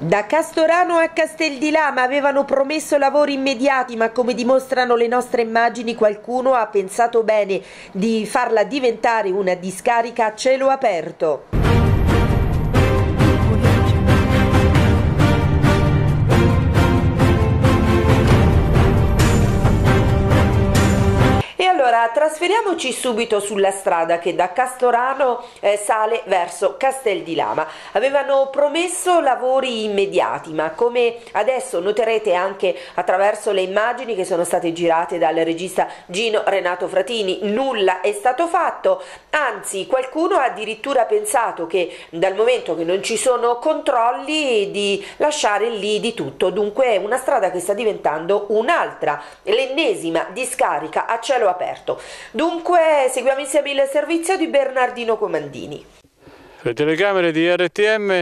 Da Castorano a Castel di Lama avevano promesso lavori immediati, ma come dimostrano le nostre immagini qualcuno ha pensato bene di farla diventare una discarica a cielo aperto. E allora trasferiamoci subito sulla strada che da Castorano eh, sale verso Castel di Lama. Avevano promesso lavori immediati, ma come adesso noterete anche attraverso le immagini che sono state girate dal regista Gino Renato Fratini, nulla è stato fatto, anzi qualcuno ha addirittura pensato che dal momento che non ci sono controlli di lasciare lì di tutto, dunque è una strada che sta diventando un'altra, l'ennesima discarica a cielo cielo aperto. Dunque seguiamo insieme il servizio di Bernardino Comandini. Le telecamere di RTM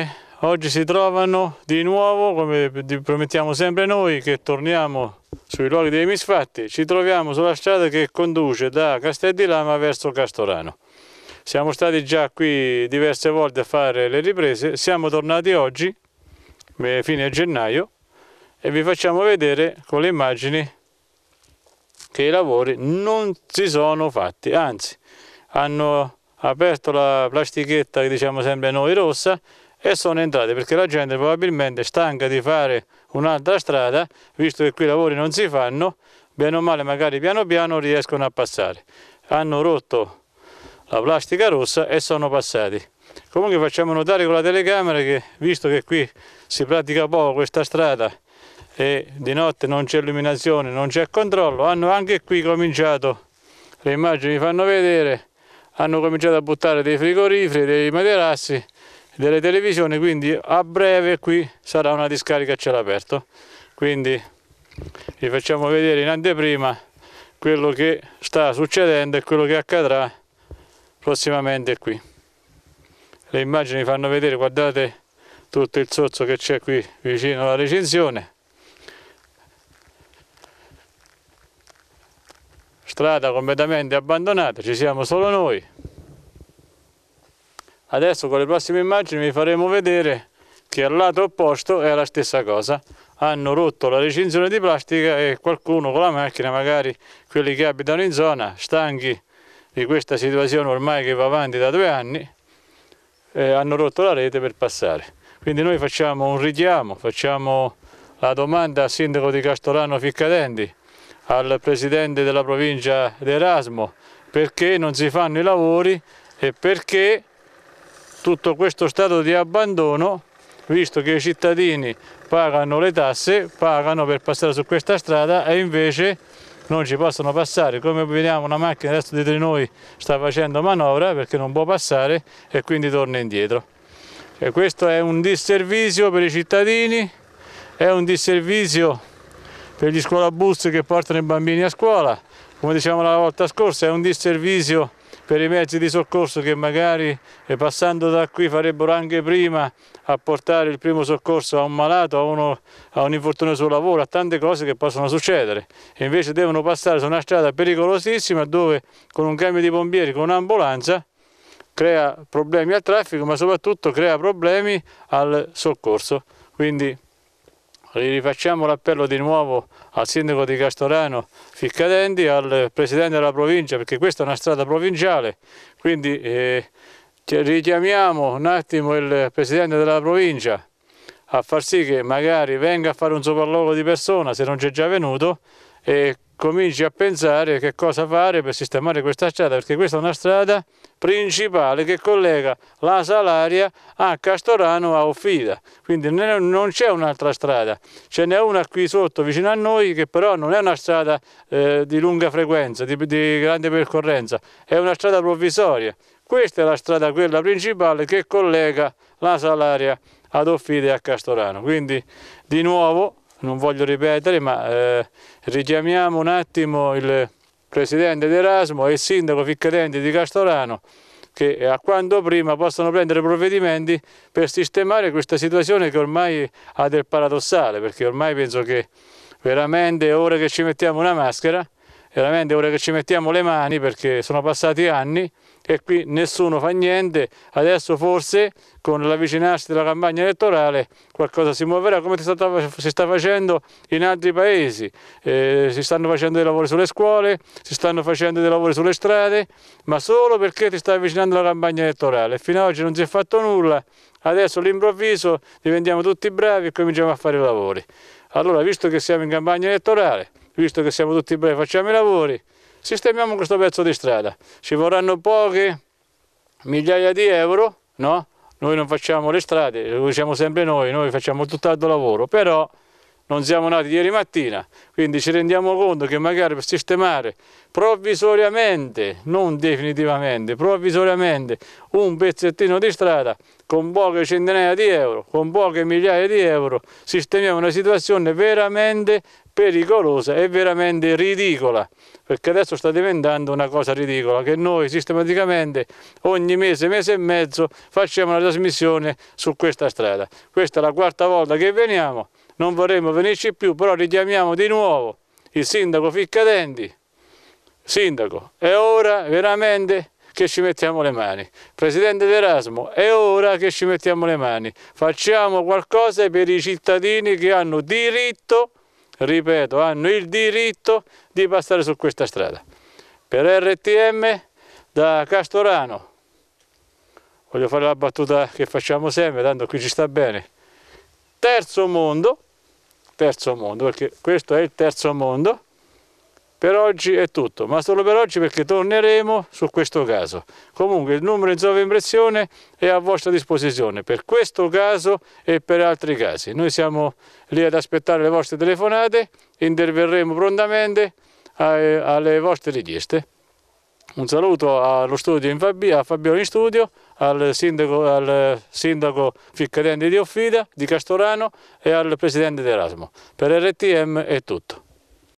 oggi si trovano di nuovo, come promettiamo sempre noi, che torniamo sui luoghi dei misfatti. Ci troviamo sulla strada che conduce da Castel di Lama verso Castorano. Siamo stati già qui diverse volte a fare le riprese, siamo tornati oggi, eh, fine gennaio, e vi facciamo vedere con le immagini che i lavori non si sono fatti, anzi hanno aperto la plastichetta che diciamo sempre noi rossa e sono entrate perché la gente probabilmente stanca di fare un'altra strada, visto che qui i lavori non si fanno, bene o male magari piano piano riescono a passare. Hanno rotto la plastica rossa e sono passati. Comunque facciamo notare con la telecamera che visto che qui si pratica poco questa strada e di notte non c'è illuminazione, non c'è controllo, hanno anche qui cominciato, le immagini vi fanno vedere, hanno cominciato a buttare dei frigoriferi, dei materassi, delle televisioni, quindi a breve qui sarà una discarica a cielo aperto. Quindi vi facciamo vedere in anteprima quello che sta succedendo e quello che accadrà prossimamente qui. Le immagini fanno vedere, guardate tutto il sozzo che c'è qui vicino alla recinzione. strada completamente abbandonata, ci siamo solo noi. Adesso con le prossime immagini vi faremo vedere che al lato opposto è la stessa cosa. Hanno rotto la recinzione di plastica e qualcuno con la macchina, magari quelli che abitano in zona, stanchi di questa situazione ormai che va avanti da due anni, eh, hanno rotto la rete per passare. Quindi noi facciamo un richiamo, facciamo la domanda al sindaco di Castolano Ficcadenti al presidente della provincia di Erasmo perché non si fanno i lavori e perché tutto questo stato di abbandono, visto che i cittadini pagano le tasse, pagano per passare su questa strada e invece non ci possono passare. Come vediamo una macchina adesso dietro di noi sta facendo manovra perché non può passare e quindi torna indietro. E questo è un disservizio per i cittadini, è un disservizio per gli scuolabus che portano i bambini a scuola, come dicevamo la volta scorsa, è un disservizio per i mezzi di soccorso che magari eh, passando da qui farebbero anche prima a portare il primo soccorso a un malato, a, uno, a un infortunio sul lavoro, a tante cose che possono succedere. E invece devono passare su una strada pericolosissima dove con un camion di pompieri, con un'ambulanza, crea problemi al traffico ma soprattutto crea problemi al soccorso. Quindi Rifacciamo l'appello di nuovo al sindaco di Castorano Ficcadendi, al presidente della provincia, perché questa è una strada provinciale, quindi eh, richiamiamo un attimo il presidente della provincia a far sì che magari venga a fare un sopralluogo di persona se non c'è già venuto e cominci a pensare che cosa fare per sistemare questa strada, perché questa è una strada principale che collega la Salaria a Castorano a Offida, quindi non c'è un'altra strada, ce n'è una qui sotto vicino a noi che però non è una strada eh, di lunga frequenza, di, di grande percorrenza, è una strada provvisoria, questa è la strada quella principale che collega la Salaria ad Offida e a Castorano, quindi di nuovo non voglio ripetere, ma eh, richiamiamo un attimo il presidente d'Erasmo e il sindaco Ficcadenti di Castolano che a quanto prima possono prendere provvedimenti per sistemare questa situazione che ormai ha del paradossale, perché ormai penso che veramente è ora che ci mettiamo una maschera veramente ora che ci mettiamo le mani perché sono passati anni e qui nessuno fa niente, adesso forse con l'avvicinarsi della campagna elettorale qualcosa si muoverà come si sta facendo in altri paesi, eh, si stanno facendo dei lavori sulle scuole, si stanno facendo dei lavori sulle strade, ma solo perché ti sta avvicinando la campagna elettorale, fino ad oggi non si è fatto nulla, adesso all'improvviso diventiamo tutti bravi e cominciamo a fare i lavori. Allora, visto che siamo in campagna elettorale, visto che siamo tutti bravi, facciamo i lavori, sistemiamo questo pezzo di strada. Ci vorranno poche migliaia di euro, no? Noi non facciamo le strade, lo siamo sempre noi, noi facciamo tutt'altro lavoro, però non siamo nati ieri mattina, quindi ci rendiamo conto che magari per sistemare provvisoriamente, non definitivamente, provvisoriamente un pezzettino di strada con poche centinaia di euro, con poche migliaia di euro, sistemiamo una situazione veramente pericolosa e veramente ridicola, perché adesso sta diventando una cosa ridicola, che noi sistematicamente ogni mese, mese e mezzo facciamo una trasmissione su questa strada. Questa è la quarta volta che veniamo non vorremmo venirci più, però richiamiamo di nuovo il sindaco Ficcadenti, sindaco, è ora veramente che ci mettiamo le mani. Presidente d'Erasmo, è ora che ci mettiamo le mani. Facciamo qualcosa per i cittadini che hanno diritto, ripeto, hanno il diritto di passare su questa strada. Per RTM da Castorano, voglio fare la battuta che facciamo sempre, tanto qui ci sta bene. Terzo mondo, terzo mondo, perché questo è il terzo mondo. Per oggi è tutto, ma solo per oggi perché torneremo su questo caso. Comunque il numero in zona di impressione è a vostra disposizione per questo caso e per altri casi. Noi siamo lì ad aspettare le vostre telefonate, interverremo prontamente eh, alle vostre richieste. Un saluto allo studio in Fabia, a Fabio in studio al sindaco, al sindaco Ficcadenti di Offida, di Castorano e al presidente di Erasmo. Per RTM è tutto.